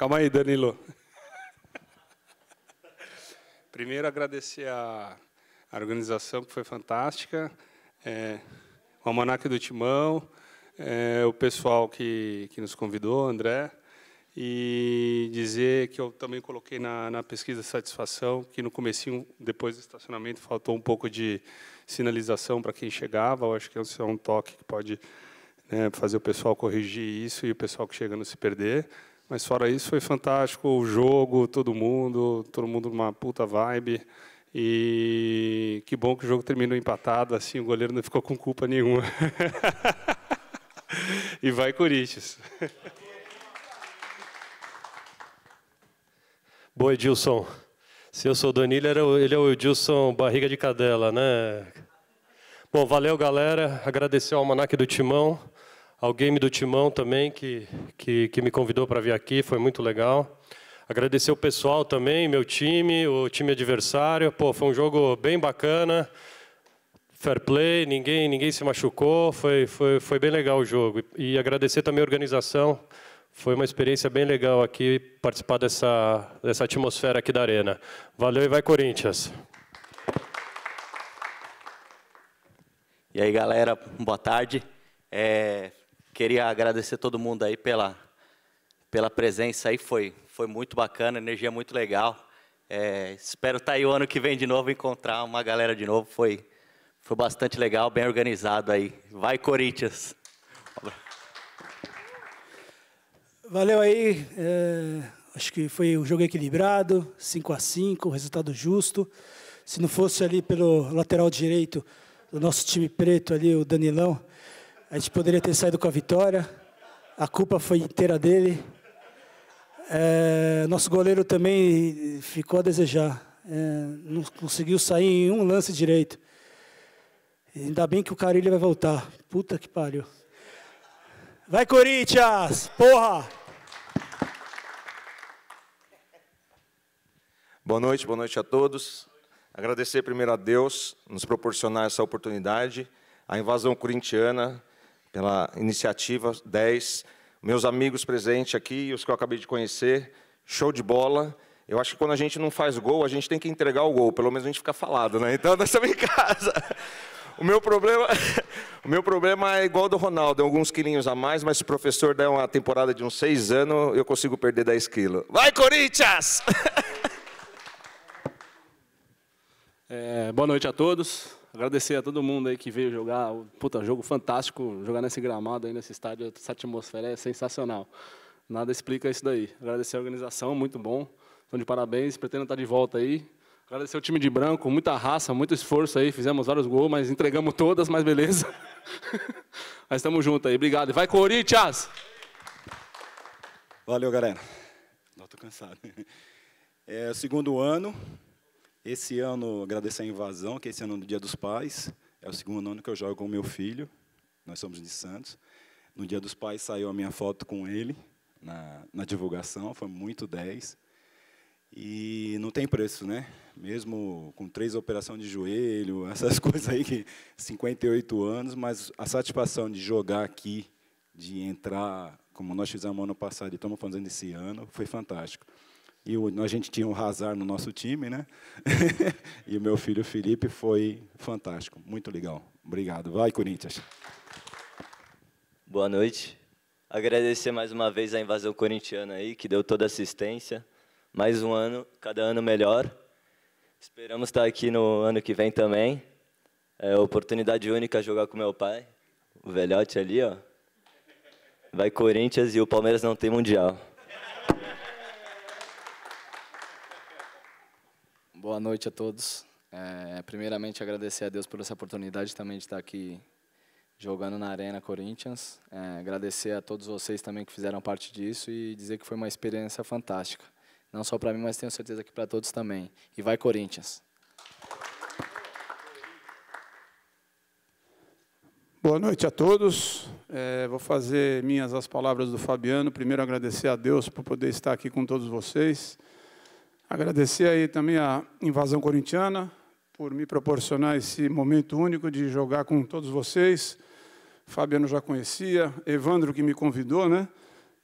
Calma aí, Danilo. Primeiro, agradecer a, organização, que foi fantástica, é, o Almanac do Timão, é, o pessoal que, que nos convidou, André, e dizer que eu também coloquei na, na pesquisa satisfação que no comecinho, depois do estacionamento, faltou um pouco de sinalização para quem chegava. Eu acho que isso é um toque que pode né, fazer o pessoal corrigir isso e o pessoal que chega não se perder. Mas fora isso, foi fantástico o jogo, todo mundo, todo mundo numa puta vibe. E que bom que o jogo terminou empatado, assim o goleiro não ficou com culpa nenhuma. e vai Corinthians. Boa, Edilson. Se eu sou o Danilo, ele é o Edilson Barriga de Cadela, né? Bom, valeu, galera. Agradecer ao Almanac do Timão ao Game do Timão também, que, que, que me convidou para vir aqui, foi muito legal. Agradecer o pessoal também, meu time, o time adversário. Pô, foi um jogo bem bacana, fair play, ninguém, ninguém se machucou, foi, foi, foi bem legal o jogo. E agradecer também a organização, foi uma experiência bem legal aqui participar dessa, dessa atmosfera aqui da Arena. Valeu e vai Corinthians! E aí, galera, boa tarde. É, Queria agradecer todo mundo aí pela, pela presença aí, foi, foi muito bacana, energia muito legal. É, espero estar tá aí o ano que vem de novo, encontrar uma galera de novo, foi, foi bastante legal, bem organizado aí. Vai, Corinthians! Valeu aí, é, acho que foi um jogo equilibrado, 5 a 5 resultado justo. Se não fosse ali pelo lateral direito do nosso time preto ali, o Danilão, a gente poderia ter saído com a vitória. A culpa foi inteira dele. É, nosso goleiro também ficou a desejar. É, não conseguiu sair em um lance direito. Ainda bem que o Carilho vai voltar. Puta que pariu. Vai, Corinthians! Porra! Boa noite, boa noite a todos. Agradecer primeiro a Deus nos proporcionar essa oportunidade. A invasão corintiana pela iniciativa 10. Meus amigos presentes aqui, os que eu acabei de conhecer, show de bola. Eu acho que quando a gente não faz gol, a gente tem que entregar o gol, pelo menos a gente fica falado, né? Então nós estamos em casa. O meu problema, o meu problema é igual ao do Ronaldo, é alguns quilinhos a mais, mas se o professor der uma temporada de uns seis anos, eu consigo perder 10 quilos. Vai, Corinthians! É, boa noite a todos. Agradecer a todo mundo aí que veio jogar. Puta, jogo fantástico. Jogar nesse gramado aí, nesse estádio, essa atmosfera é sensacional. Nada explica isso daí. Agradecer a organização, muito bom. Estão de parabéns, pretendo estar tá de volta aí. Agradecer o time de branco, muita raça, muito esforço aí. Fizemos vários gols, mas entregamos todas, mas beleza. mas estamos juntos aí. Obrigado. Vai, Corinthians! Valeu, galera. Não, tô cansado. É o segundo ano. Esse ano, agradecer a invasão, que é esse ano é o Dia dos Pais. É o segundo ano que eu jogo com o meu filho. Nós somos de Santos. No Dia dos Pais saiu a minha foto com ele na, na divulgação, foi muito 10. E não tem preço, né? Mesmo com três operações de joelho, essas coisas aí, 58 anos, mas a satisfação de jogar aqui, de entrar, como nós fizemos ano passado e estamos fazendo esse ano, foi fantástico. E o, a gente tinha um Razar no nosso time, né? e o meu filho Felipe foi fantástico, muito legal. Obrigado. Vai, Corinthians. Boa noite. Agradecer mais uma vez a invasão corintiana aí, que deu toda a assistência. Mais um ano, cada ano melhor. Esperamos estar aqui no ano que vem também. É oportunidade única jogar com meu pai, o velhote ali, ó. Vai Corinthians e o Palmeiras não tem mundial. Boa noite a todos. É, primeiramente, agradecer a Deus por essa oportunidade também de estar aqui jogando na Arena Corinthians. É, agradecer a todos vocês também que fizeram parte disso e dizer que foi uma experiência fantástica. Não só para mim, mas tenho certeza que para todos também. E vai Corinthians! Boa noite a todos. É, vou fazer minhas as palavras do Fabiano. Primeiro, agradecer a Deus por poder estar aqui com todos vocês. Agradecer aí também a Invasão Corintiana por me proporcionar esse momento único de jogar com todos vocês. Fabiano já conhecia, Evandro que me convidou, né?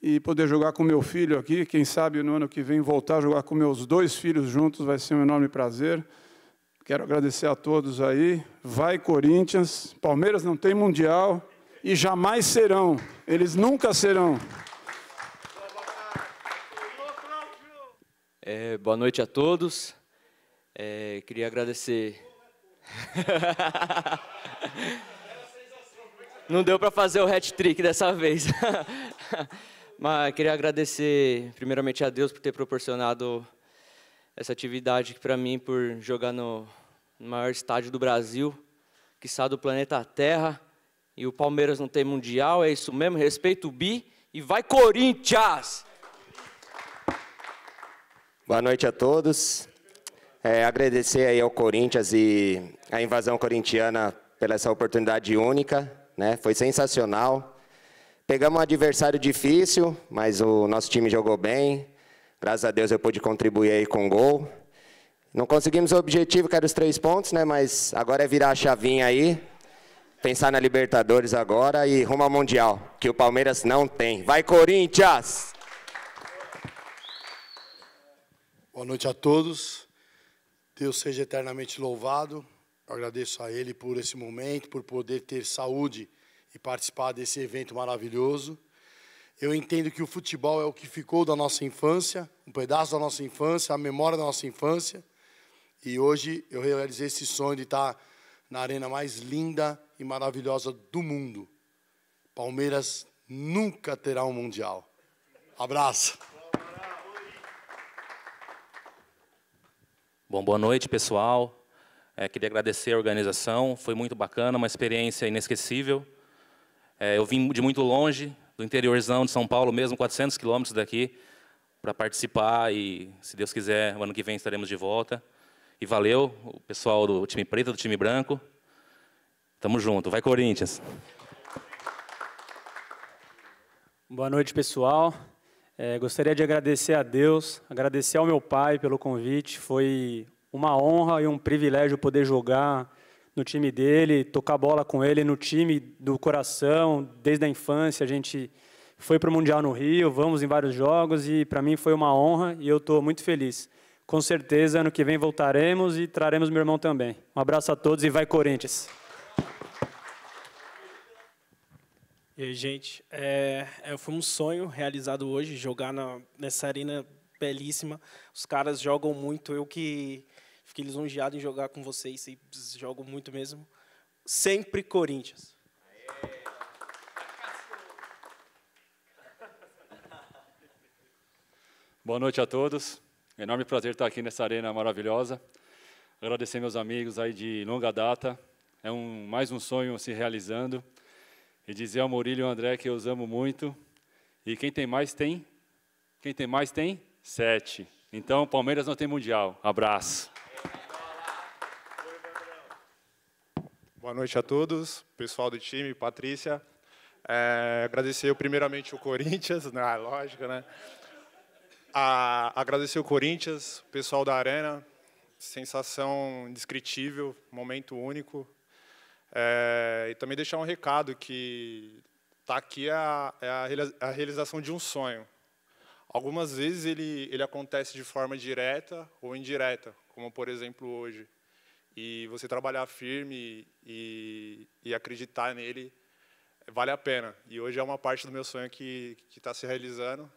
E poder jogar com meu filho aqui, quem sabe no ano que vem voltar a jogar com meus dois filhos juntos vai ser um enorme prazer. Quero agradecer a todos aí. Vai Corinthians. Palmeiras não tem mundial e jamais serão. Eles nunca serão. É, boa noite a todos. É, queria agradecer. Não deu para fazer o hat-trick dessa vez. Mas queria agradecer primeiramente a Deus por ter proporcionado essa atividade para mim, por jogar no maior estádio do Brasil, que está do planeta Terra. E o Palmeiras não tem mundial, é isso mesmo. Respeito o Bi e vai Corinthians! Boa noite a todos. É, agradecer aí ao Corinthians e à invasão corintiana pela essa oportunidade única, né? Foi sensacional. Pegamos um adversário difícil, mas o nosso time jogou bem. Graças a Deus eu pude contribuir aí com o gol. Não conseguimos o objetivo, que era os três pontos, né? Mas agora é virar a chavinha aí, pensar na Libertadores agora e rumo ao Mundial, que o Palmeiras não tem. Vai, Corinthians! Boa noite a todos. Deus seja eternamente louvado. Eu agradeço a Ele por esse momento, por poder ter saúde e participar desse evento maravilhoso. Eu entendo que o futebol é o que ficou da nossa infância, um pedaço da nossa infância, a memória da nossa infância. E hoje eu realizei esse sonho de estar na arena mais linda e maravilhosa do mundo. Palmeiras nunca terá um mundial. Abraço. Bom, boa noite, pessoal. É, queria agradecer a organização, foi muito bacana, uma experiência inesquecível. É, eu vim de muito longe, do interiorzão de São Paulo mesmo, 400 quilômetros daqui, para participar e, se Deus quiser, ano que vem estaremos de volta. E valeu o pessoal do time preto, do time branco. Tamo junto. Vai, Corinthians. Boa noite, pessoal. É, gostaria de agradecer a Deus, agradecer ao meu pai pelo convite. Foi uma honra e um privilégio poder jogar no time dele, tocar bola com ele no time do coração, desde a infância. A gente foi para o Mundial no Rio, vamos em vários jogos e para mim foi uma honra e eu estou muito feliz. Com certeza, ano que vem voltaremos e traremos meu irmão também. Um abraço a todos e vai Corinthians! E aí, gente, é, é, foi um sonho realizado hoje, jogar na, nessa arena belíssima. Os caras jogam muito, eu que fiquei lisonjeado em jogar com vocês, vocês jogam muito mesmo. Sempre Corinthians. Boa noite a todos. enorme prazer estar aqui nessa arena maravilhosa. Agradecer meus amigos aí de longa data. É um, mais um sonho se realizando e dizer ao Murilo e ao André que eu os amo muito. E quem tem mais tem? Quem tem mais tem? Sete. Então, Palmeiras não tem mundial. Abraço. Boa noite a todos, pessoal do time, Patrícia. É, agradecer primeiramente o Corinthians, na né? Ah, lógica, né? A, agradecer o Corinthians, o pessoal da Arena, sensação indescritível, momento único, é, e também deixar um recado que está aqui a, é a, realização de um sonho. Algumas vezes ele, ele acontece de forma direta ou indireta, como por exemplo hoje. E você trabalhar firme e, e acreditar nele vale a pena. E hoje é uma parte do meu sonho que está se realizando.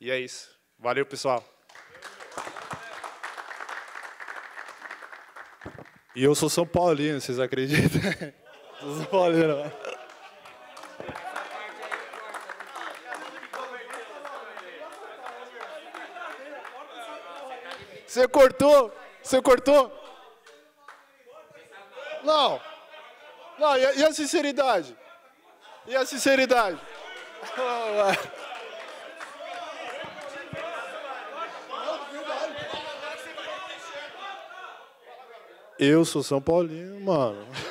E é isso. Valeu, pessoal. E eu sou São Paulino, vocês acreditam? sou São Paulino. Você cortou? Você cortou? Não. Não, e a, e a sinceridade? E a sinceridade? Eu sou São Paulino, mano.